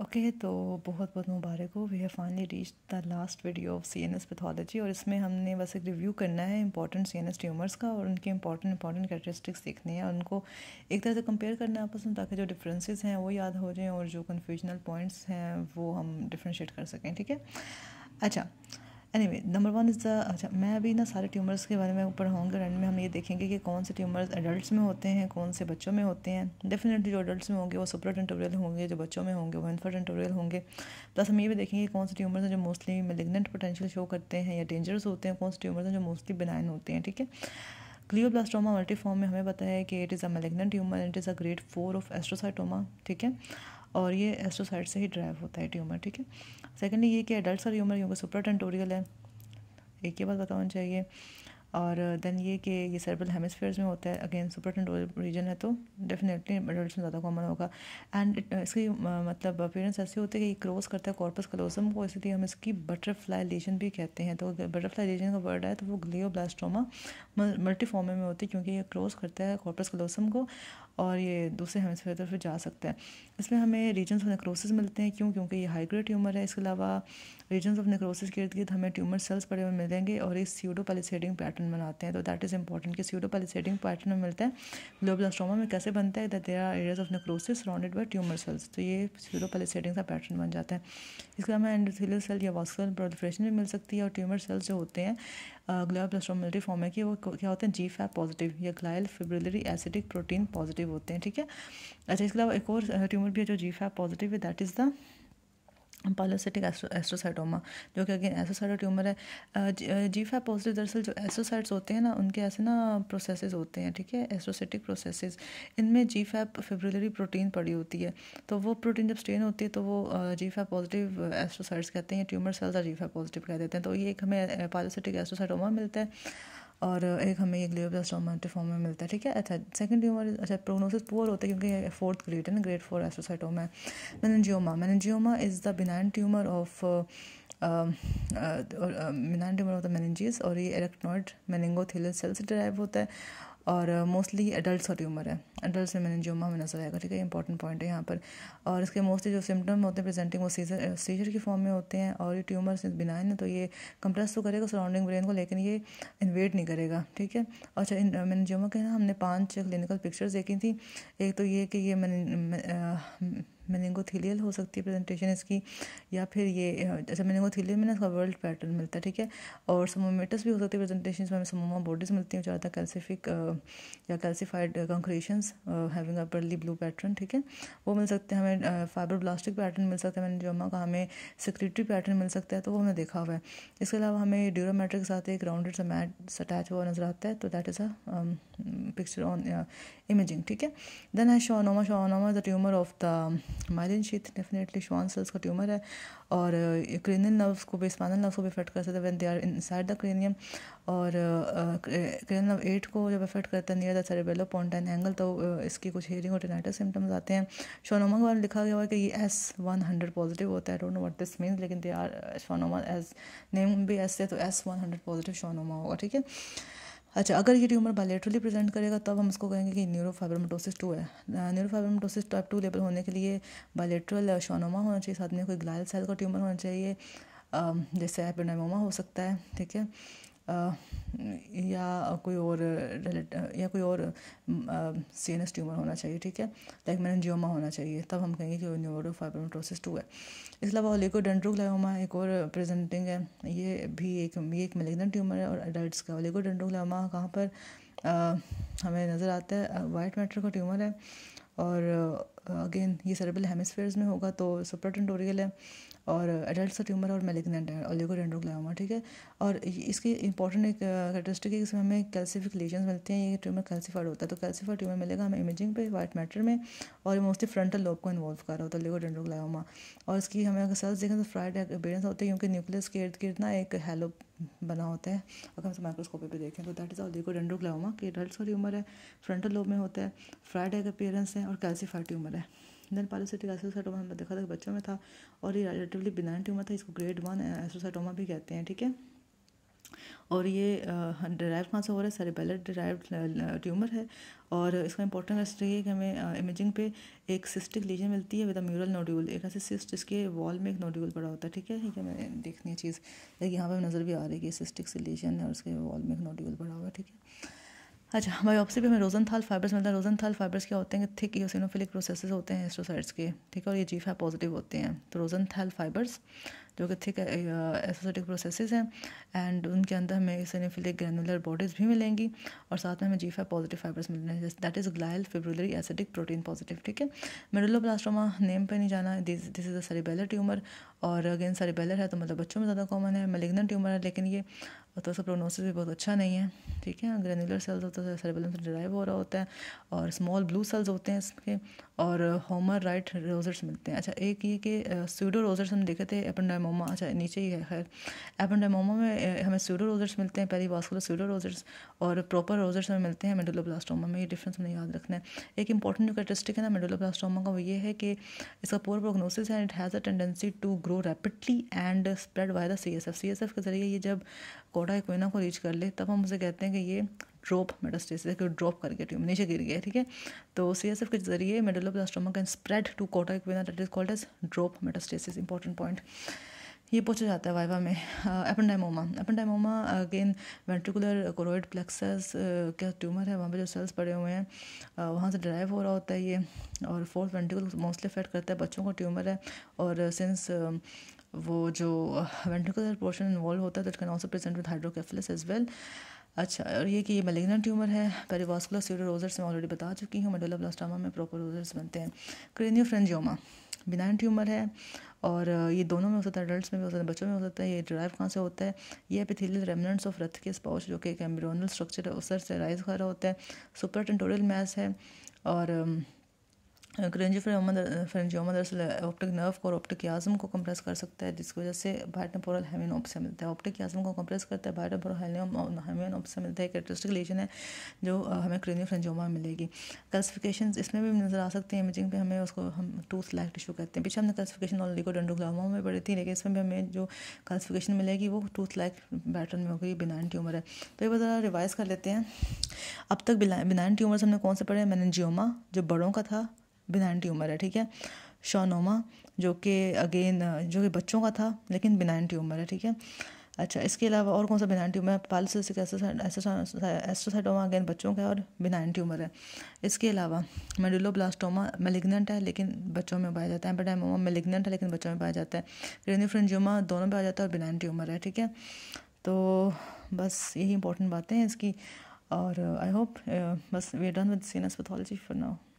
okay okay, तो बहुत बहुत मुबारक हो we have finally reach the last video of C N S pathology और इसमें हमने बस एक रिव्यू करना है important C N S tumours का और उनके इंपॉर्टेंट इंपॉर्टेंट करेक्टरिस्टिक्स देखने हैं और उनको एक तरह से कंपेयर करना है आपस में ताकि जो डिफरेंसेस हैं वो याद हो जाएँ और जो कन्फ्यूजनल पॉइंट्स हैं वो हम डिफ्रेंशिएट कर सकें ठीक है अच्छा anyway number one is the अच्छा मैं अभी ना सारे ट्यूमर्स के बारे में ऊपर होंगे एंड में हम ये देखेंगे कि कौन से ट्यूमर्स एडल्ट्स में होते हैं कौन से बच्चों में होते हैं डेफिनेटली जो एडल्ट्स में होंगे वो टेंटोरियल होंगे जो बच्चों में होंगे वो टेंटोरियल होंगे प्लस हम ये भी देखेंगे कौन से ट्यूमर्स हैं जो मोस्टली मेलिग्नेंट पोटेंशियल शो करते हैं या डेंजरस होते हैं कौन से ट्यूमर्स हैं जो मोस्टली बेनाइन होते हैं ठीक है क्लियोब्लास्टोमा मल्टीफॉर्म में हमें पता है कि it is a malignant tumour it is a grade four of astrocytoma ठीक है और ये एस्ट्रोसाइड से ही ड्राइव होता है ट्यूमर ठीक है सेकेंडली ये कि एडल्ट का ट्यूमर क्योंकि टेंटोरियल है एक ही बात बताना चाहिए और देन ये कि ये सर्बल हेमिसफेयर्स में होता है अगेन सुपर टेंटोरियल रीजन है तो डेफिनेटली एडल्ट में ज़्यादा कॉमन होगा एंड uh, इसकी uh, मतलब अपीयरेंस ऐसे होते हैं कि क्रॉस करता है कॉर्पस क्लोसम को इसलिए हम इसकी बटरफ्लाई लेजन भी कहते हैं तो बटरफ्लाई लेजन का वर्ड है तो वो ग्लियो ब्लास्ट्रोमा मल्टीफॉर्मे में होती है क्योंकि ये क्रॉस करता है कॉर्पस कलोसम को और ये दूसरे हेमस्फेयर तरफ जा सकते हैं इसमें हमें रीजन्स ऑफ नेक्रोसिस मिलते हैं क्यों क्योंकि ये हाइग्रेड ट्यूमर है इसके अलावा रीजन्स ऑफ नेक्रोसिस के इर्द गिर्द हमें ट्यूमर सेल्स पड़े हुए मिलेंगे और ये सीडो पैलिसेडिंग पैटर्न बनाते हैं तो दैट इज़ इंपॉर्टेंट कि सीडो पैलिसेडिंग पैटर्न में मिलता है ग्लोबलास्ट्रोमा में कैसे बनता है that there are areas of necrosis surrounded by tumour cells तो ये सीडो पैलिसेडिंग का पैटर्न बन जाता है इसके अलावा एंडोथेलियल सेल या वास्कुलर प्रोलिफ्रेशन भी मिल सकती है और ट्यूमर सेल्स जो होते हैं अगला ब्लास्टोमिलिटी फॉर्म है कि वो क्या होते हैं जी फैप पॉजिटिव या glial fibrillary acidic protein positive होते हैं ठीक है अच्छा इसके अलावा एक और ट्यूमर भी है जो जी फैप पॉजिटिव है that is the pilocytic astro astrocytoma जो कि अगेन एसोसाइटो ट्यूमर है जी, जी पॉजिटिव दरअसल जो एस्ट्रोसाइट्स होते हैं ना उनके ऐसे ना प्रोसेसेस होते हैं ठीक है एस्ट्रोसाइटिक प्रोसेसेस इनमें जी फैप फेब्रुलरी प्रोटीन पड़ी होती है तो वो प्रोटीन जब स्ट्रेन होती है तो वो जी फैप पॉजिटिव एस्ट्रोसाइट्स कहते हैं ट्यूमर सेल्स और जी फैप पॉजिटिव कह देते हैं तो ये एक हमें पालोसिटिक एस्ट्रोसाइटोमा मिलता है और एक हमें ये ग्लियोब्लास्टोमा फॉर्म में मिलता है ठीक है अच्छा सेकंड ट्यूमर अच्छा prognosis poor uh, uh, uh, होता है क्योंकि फोर्थ ग्रेड है ना grade four astrocytoma meningioma meningioma is the benign tumour of मिनान ट्यूमर ऑफ द मैनजीज और ये इलेक्ट्रॉइड मेनिंगोथिलियल सेल से डराइव होता है और मोस्टली एडल्ट का ट्यूमर है एडल्ट में मैनजोमा में नजर आएगा ठीक है इंपॉर्टेंट पॉइंट है यहाँ पर और इसके मोस्टली जो सिम्टम होते हैं प्रेजेंटिंग वो सीजर सीजर की फॉर्म में होते हैं और ये ट्यूमर बिना है तो ये कंप्रेस तो करेगा सराउंडिंग ब्रेन को लेकिन ये इन्वेट नहीं करेगा ठीक है अच्छा मैनजोमा के ना हमने पाँच क्लिनिकल पिक्चर्स देखी थी एक तो ये कि ये मैंने एंगोथीलियल हो सकती है प्रेजेंटेशन इसकी या फिर ये जैसे मैंने एंगोथीलियल में ना इसका वर्ल्ड पैटर्न मिलता है ठीक है और समोमेटस भी हो सकती है प्रेजेंटेशन में समोमा बॉडीज मिलती हैं ज़्यादा कैल्सिफिक या calcified concretions having a burly blue pattern ठीक है वो मिल सकते हैं हमें फाइबर ब्लास्टिक पैटर्न मिल सकता है मैंने जो का हमें सिक्रेटरी पैटर्न मिल सकता है तो वो हमने देखा हुआ है इसके अलावा हमें ड्यूरोमेट्रिक के साथ एक राउंडेड सा मैट अटैच हुआ नज़र आता है तो that is a picture on imaging ठीक है देन है schwannoma schwannoma the tumour of the mile margin sheath definitely Schwann cells का ट्यूमर है और क्रेनियल uh, नर्व्स को भी स्पाइनल नर्व्स को भी इफेक्ट कर सकता है when they are inside the cranium और क्रेनियल नर्व एट को जब इफेक्ट करता है near the cerebellopontine angle तो uh, इसकी कुछ हेयरिंग और टेनाइटस सिम्टम्स आते हैं शोनोमा के बारे में लिखा गया हुआ है कि ये एस वन हंड्रेड पॉजिटिव होता है don't know what this means लेकिन they are schwannoma as name भी एस है तो S one hundred positive schwannoma होगा ठीक है अच्छा अगर ये ट्यूमर बायलेटरली प्रेजेंट करेगा तब हम उसको कहेंगे कि न्यूरोफाइब्रोमेटोसिस टू है न्यूरोफाइब्रोमेटोसिस टाइप टू लेवल होने के लिए बायलेटरल शोनोमा uh, होना चाहिए साथ में कोई ग्लाइल सेल का ट्यूमर होना चाहिए um, जैसे एपेनामोमा हो सकता है ठीक है या कोई और या कोई और सी एन एस ट्यूमर होना चाहिए ठीक है लाइक मैनजियोमा होना चाहिए तब हम कहेंगे कि न्यूरो फाइब्रोमेटोसिस टू है इसके अलावा ओलेकोडेंड्रोग्लायोमा एक और प्रेजेंटिंग है ये भी एक ये एक मिलेगन ट्यूमर है और एडल्ट्स का ओलेकोडेंड्रोग्लायोमा कहाँ पर आ, हमें नज़र आता है वाइट मैटर का ट्यूमर है और अगेन ये सर्बल हेमिसफेयर्स में होगा तो सुप्राटेंटोरियल है और एडल्ट का ट्यूमर और मेलिग्नेंट है ओलिगोडेंड्रोग्लामा ठीक है और इसकी इंपॉर्टेंट एक कैरेक्टरिस्टिक है इसमें हमें कैल्सिफिक लेजन्स मिलते हैं ये ट्यूमर कैल्सिफाइड होता है तो कैल्सिफाइड ट्यूमर मिलेगा हमें इमेजिंग पे वाइट मैटर में और मोस्टली फ्रंटल लोब को इन्वॉल्व कर रहा होता है ओलिगोडेंड्रोग्लामा और इसकी हमें अगर सेल्स देखें तो फ्राइड एबेडेंस होते हैं क्योंकि न्यूक्लियस के इर्द गिर्द ना एक हेलो बना होता है अगर हम माइक्रोस्कोपी पे देखें तो दैट इज़ ऑलिगो देखो कि एडल्ट का ट्यूमर है फ्रंटल लोब में होता है फ्राइड एग अपेयरेंस है और कैल्सिफाइड ट्यूमर ट्यूमर है देन पैरासिटिक एसोसाइटोमा हमने देखा था बच्चों में था और ये रिलेटिवली बिनाइन ट्यूमर था इसको ग्रेड वन एसोसाइटोमा भी कहते हैं ठीक है और ये डिराइव कहाँ से हो रहा है सेरेबेलर डिराइव ट्यूमर है और इसका इंपॉर्टेंट ये है कि हमें इमेजिंग पे एक सिस्टिक लीजन मिलती है विद अ म्यूरल नोड्यूल एक ऐसे सिस्ट इसके वॉल में एक नोड्यूल पड़ा होता है ठीक है ठीक है मैं देखनी है चीज़ लेकिन यहाँ पर नज़र भी आ रही है कि सिस्टिक से लीजन है और उसके वॉल में एक नोड्यूल पड़ा हुआ है ठीक है अच्छा हमारे ऑप्शन भी हमें रोजन थाल फाइबर्स मिलता है रोजन थाल फाइबर्स क्या होते हैं थिक योसिनोफिलिक प्रोसेस होते हैं एस्ट्रोसाइट्स के ठीक है और ये जीफा पॉजिटिव होते हैं तो रोजन थाल फाइबर्स जो कि थिक एस्ट्रोसाइटिक प्रोसेस हैं एंड उनके अंदर हमें ईसोनोफिलिक ग्रैनुलर बॉडीज भी मिलेंगी और साथ में हमें जीफा पॉजिटिव फाइबर्स मिल रहे हैं that is glial fibrillary acidic protein positive ठीक है मेडुलोब्लास्टोमा नेम पर नहीं जाना this this is a cerebellar tumour और अगेन सरीबेलर है तो मतलब बच्चों में ज़्यादा कॉमन है मेलिग्नेंट ट्यूमर है लेकिन ये तो उसका प्रोग्नोसिस भी बहुत अच्छा नहीं है ठीक है ग्रेनुलर सेल्स होते हैं सेरेबलम से डिराइव हो रहा होता है और स्मॉल ब्लू सेल्स होते हैं इसके और होमर राइट रोजर्स मिलते हैं अच्छा एक ये कि स्यूडो रोजर्स हम देखे थे एपनडामोमा अच्छा नीचे ही है खैर एपनडामोमा में हमें स्यूडो रोजर्स मिलते हैं पहली वास्कुलर स्यूडो रोजर्स और प्रॉपर रोजर्स हमें मिलते हैं मेडुलोब्लास्टोमा में ये डिफरेंस हमें याद रखना है एक इंपॉर्टेंट जो कैरेटिस्टिक है ना मेडुलोब्लास्टोमा का वो ये है कि इसका पोअर प्रोग्नोसिस है it has a tendency to grow rapidly and spread by the C S F C S F के जरिए ये जब कोटा कोयना को रीच कर ले तब हम उसे कहते हैं कि ये ड्रॉप मेटास्टेसिस है ड्रॉप कर गया ट्यूमर नीचे गिर गया ठीक है तो सी एस एफ के जरिए medal of the stomach spread to cauda equina that is called as drop metastasis important point ये पूछा जाता है वाइवा में ependymoma ependymoma again ventricular choroid plexus का ट्यूमर है वहाँ पे जो सेल्स पड़े हुए हैं वहाँ से ड्राइव हो रहा होता है ये और फोर्थ वेंट्रिकल मोस्टली अफेक्ट करता है बच्चों का ट्यूमर है और सिंस वो जो वेंट्रिकुलर पोर्शन इन्वॉल्व होता है that can also present with hydrocephalus as well अच्छा और ये कि ये मलिग्नेंट ट्यूमर है पेरिवास्कुलर रोजर्स मैं ऑलरेडी बता चुकी हूँ मेडोलाब्लास्टामा में प्रॉपर रोजर्स बनते हैं क्रेनियोफ्रेंजियोमा बिनाइन ट्यूमर है और uh, ये दोनों में हो सकता है अडल्ट में भी हो सकता है बच्चों में हो सकता है ये ड्राइव कहाँ से होता है ये एपिथेलियल रेमनेंट्स ऑफ रथ के स्पाउच जो कि एक एम्ब्रोनल स्ट्रक्चर है उससे से राइज कर रहा होता है सुपर टेंटोरियल मैस है और um, फ्रेम फ्रेंजियोमा मदर, दरअसल ऑप्टिक नर्व को और ऑप्टिक याजम को कंप्रेस कर सकता है जिसकी वजह से बाइटनपोरल हेमियन ऑप्सा मिलता है ऑप्टिक याजम को कंप्रेस करता है बाइटनपोरल हेमियन ऑप्सा मिलता है कैरेक्टरिस्टिक लेशन है जो हमें क्रेंजी फ्रेंजियोमा में मिलेगी कल्सिफिकेशन इसमें भी नज़र आ सकते हैं इमेजिंग पे हमें उसको हम टूथ लाइक टिश्यू कहते हैं पीछे हमने कल्सिफिकेशन ऑलरेडी को डेंडोग्लामा में पड़ी थी लेकिन इसमें भी हमें जो कल्सिफिकेशन मिलेगी वो टूथ लाइक बैटर्न में होगी बिनाइन ट्यूमर है तो ये ज़रा रिवाइज कर लेते हैं अब तक बिनाइन ट्यूमर्स हमने कौन से पढ़े मैनजियोमा जो बड़ों का था बिनाइन ट्यूमर है ठीक है शोनोमा जो कि अगेन जो कि बच्चों का था लेकिन बिनाइन ट्यूमर है ठीक है अच्छा इसके अलावा और कौन सा बिनाइन ट्यूमर है पालिसिस एस्ट्रोसाइटोमा अगेन बच्चों का और बिनाइन ट्यूमर है इसके अलावा मेडुलोब्लास्टोमा मेलिग्नेंट है लेकिन बच्चों में पाया जाता है एम्पेडाइमोमा मेलिग्नेंट है लेकिन बच्चों में पाया जाता है क्रेनिफ्रेंजियोमा दोनों में पाया जाता है और बिनाइन ट्यूमर है ठीक है तो बस यही इंपॉर्टेंट बातें हैं इसकी और आई होप uh, बस we done with CNS pathology for now